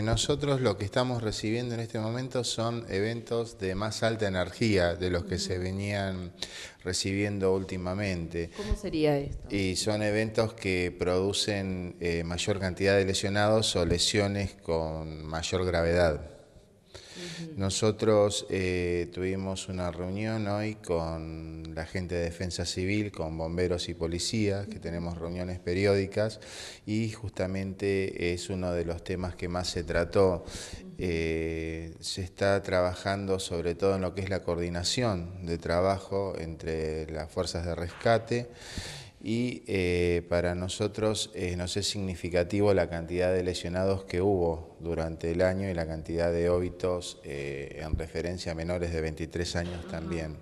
Nosotros lo que estamos recibiendo en este momento son eventos de más alta energía de los que se venían recibiendo últimamente. ¿Cómo sería esto? Y son eventos que producen eh, mayor cantidad de lesionados o lesiones con mayor gravedad. Nosotros eh, tuvimos una reunión hoy con la gente de Defensa Civil, con bomberos y policías, que tenemos reuniones periódicas y justamente es uno de los temas que más se trató. Eh, se está trabajando sobre todo en lo que es la coordinación de trabajo entre las fuerzas de rescate y eh, para nosotros eh, nos es significativo la cantidad de lesionados que hubo durante el año y la cantidad de óbitos eh, en referencia a menores de 23 años también.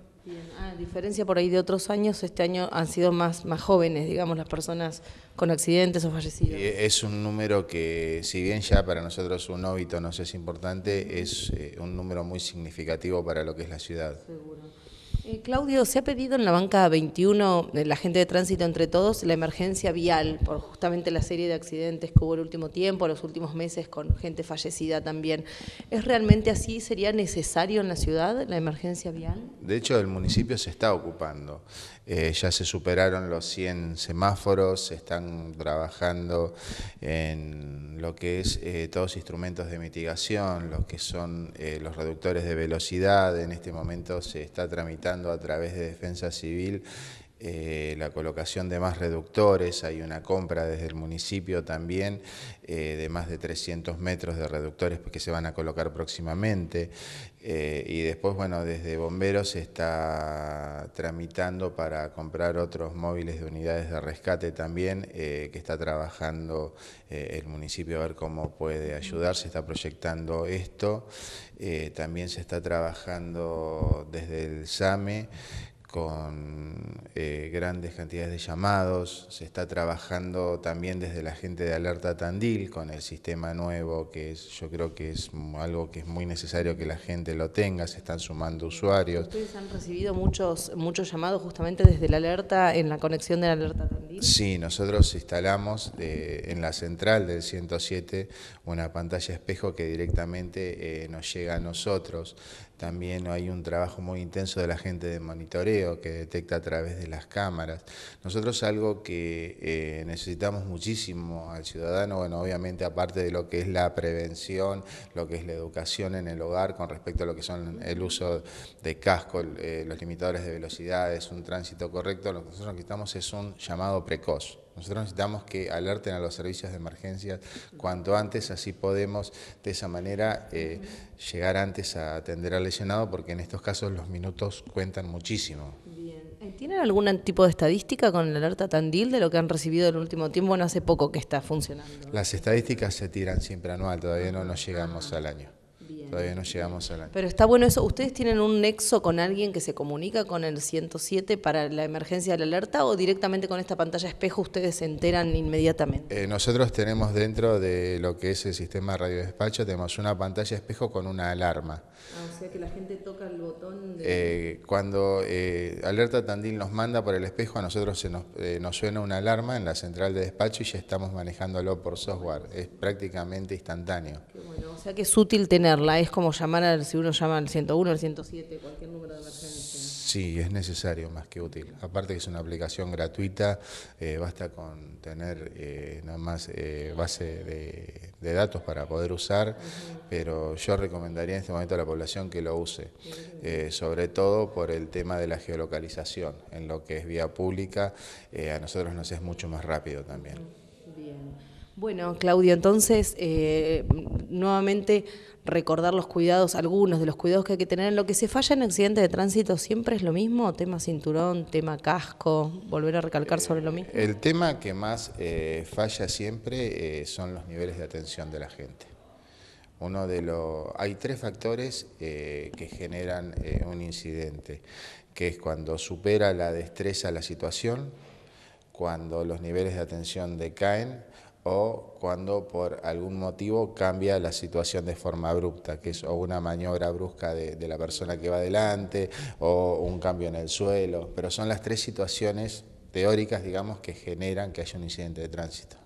Ah, a diferencia por ahí de otros años, este año han sido más, más jóvenes, digamos, las personas con accidentes o fallecidos. Es un número que, si bien ya para nosotros un óbito nos es importante, es eh, un número muy significativo para lo que es la ciudad. Seguro. Eh, Claudio, se ha pedido en la banca 21, la gente de tránsito entre todos, la emergencia vial por justamente la serie de accidentes que hubo el último tiempo, los últimos meses con gente fallecida también. ¿Es realmente así? ¿Sería necesario en la ciudad la emergencia vial? De hecho, el municipio se está ocupando. Eh, ya se superaron los 100 semáforos, se están trabajando en lo que es eh, todos instrumentos de mitigación, lo que son eh, los reductores de velocidad. En este momento se está tramitando a través de Defensa Civil eh, la colocación de más reductores, hay una compra desde el municipio también eh, de más de 300 metros de reductores que se van a colocar próximamente eh, y después, bueno, desde bomberos se está tramitando para comprar otros móviles de unidades de rescate también que está trabajando el municipio a ver cómo puede ayudar, se está proyectando esto, también se está trabajando desde el SAME con eh, grandes cantidades de llamados, se está trabajando también desde la gente de Alerta Tandil con el sistema nuevo, que es, yo creo que es algo que es muy necesario que la gente lo tenga, se están sumando usuarios. ¿Ustedes han recibido muchos, muchos llamados justamente desde la alerta, en la conexión de la Alerta Tandil? Sí, nosotros instalamos eh, en la central del 107 una pantalla espejo que directamente eh, nos llega a nosotros. También hay un trabajo muy intenso de la gente de monitoreo que detecta a través de las cámaras. Nosotros algo que eh, necesitamos muchísimo al ciudadano, bueno, obviamente aparte de lo que es la prevención, lo que es la educación en el hogar con respecto a lo que son el uso de casco, eh, los limitadores de velocidades, un tránsito correcto, lo que nosotros necesitamos es un llamado precoz. Nosotros necesitamos que alerten a los servicios de emergencia cuanto antes, así podemos de esa manera eh, llegar antes a atender al lesionado, porque en estos casos los minutos cuentan muchísimo. Eh, ¿Tienen algún tipo de estadística con la alerta Tandil de lo que han recibido en el último tiempo? Bueno, hace poco que está funcionando. Las estadísticas se tiran siempre anual, todavía no nos llegamos al año. Todavía no llegamos al la. Pero está bueno eso. ¿Ustedes tienen un nexo con alguien que se comunica con el 107 para la emergencia de la alerta o directamente con esta pantalla espejo ustedes se enteran inmediatamente? Eh, nosotros tenemos dentro de lo que es el sistema de despacho, tenemos una pantalla espejo con una alarma. Ah, o sea que la gente toca el botón. De... Eh, cuando eh, Alerta Tandil nos manda por el espejo, a nosotros se nos, nos suena una alarma en la central de despacho y ya estamos manejándolo por software. Es prácticamente instantáneo. Qué bueno. O sea que es útil tenerla es como llamar al, si uno llama al 101, al 107, cualquier número de emergencia. Sí, es necesario más que útil. Aparte que es una aplicación gratuita, eh, basta con tener eh, nada más eh, base de, datos para poder usar, pero yo recomendaría en este momento a la población que lo use, sobre todo por el tema de la geolocalización, en lo que es vía pública, a nosotros nos es mucho más rápido también. Bien. Bueno, Claudio, entonces, eh, nuevamente recordar los cuidados, algunos de los cuidados que hay que tener. En lo que se falla en accidentes de tránsito siempre es lo mismo, tema cinturón, tema casco, volver a recalcar eh, sobre lo mismo. El tema que más eh, falla siempre son los niveles de atención de la gente. Uno de los, hay tres factores que generan un incidente, que es cuando supera la destreza la situación, cuando los niveles de atención decaen o cuando por algún motivo cambia la situación de forma abrupta, que es o una maniobra brusca de, la persona que va adelante o un cambio en el suelo, pero son las tres situaciones teóricas, digamos, que generan que haya un incidente de tránsito.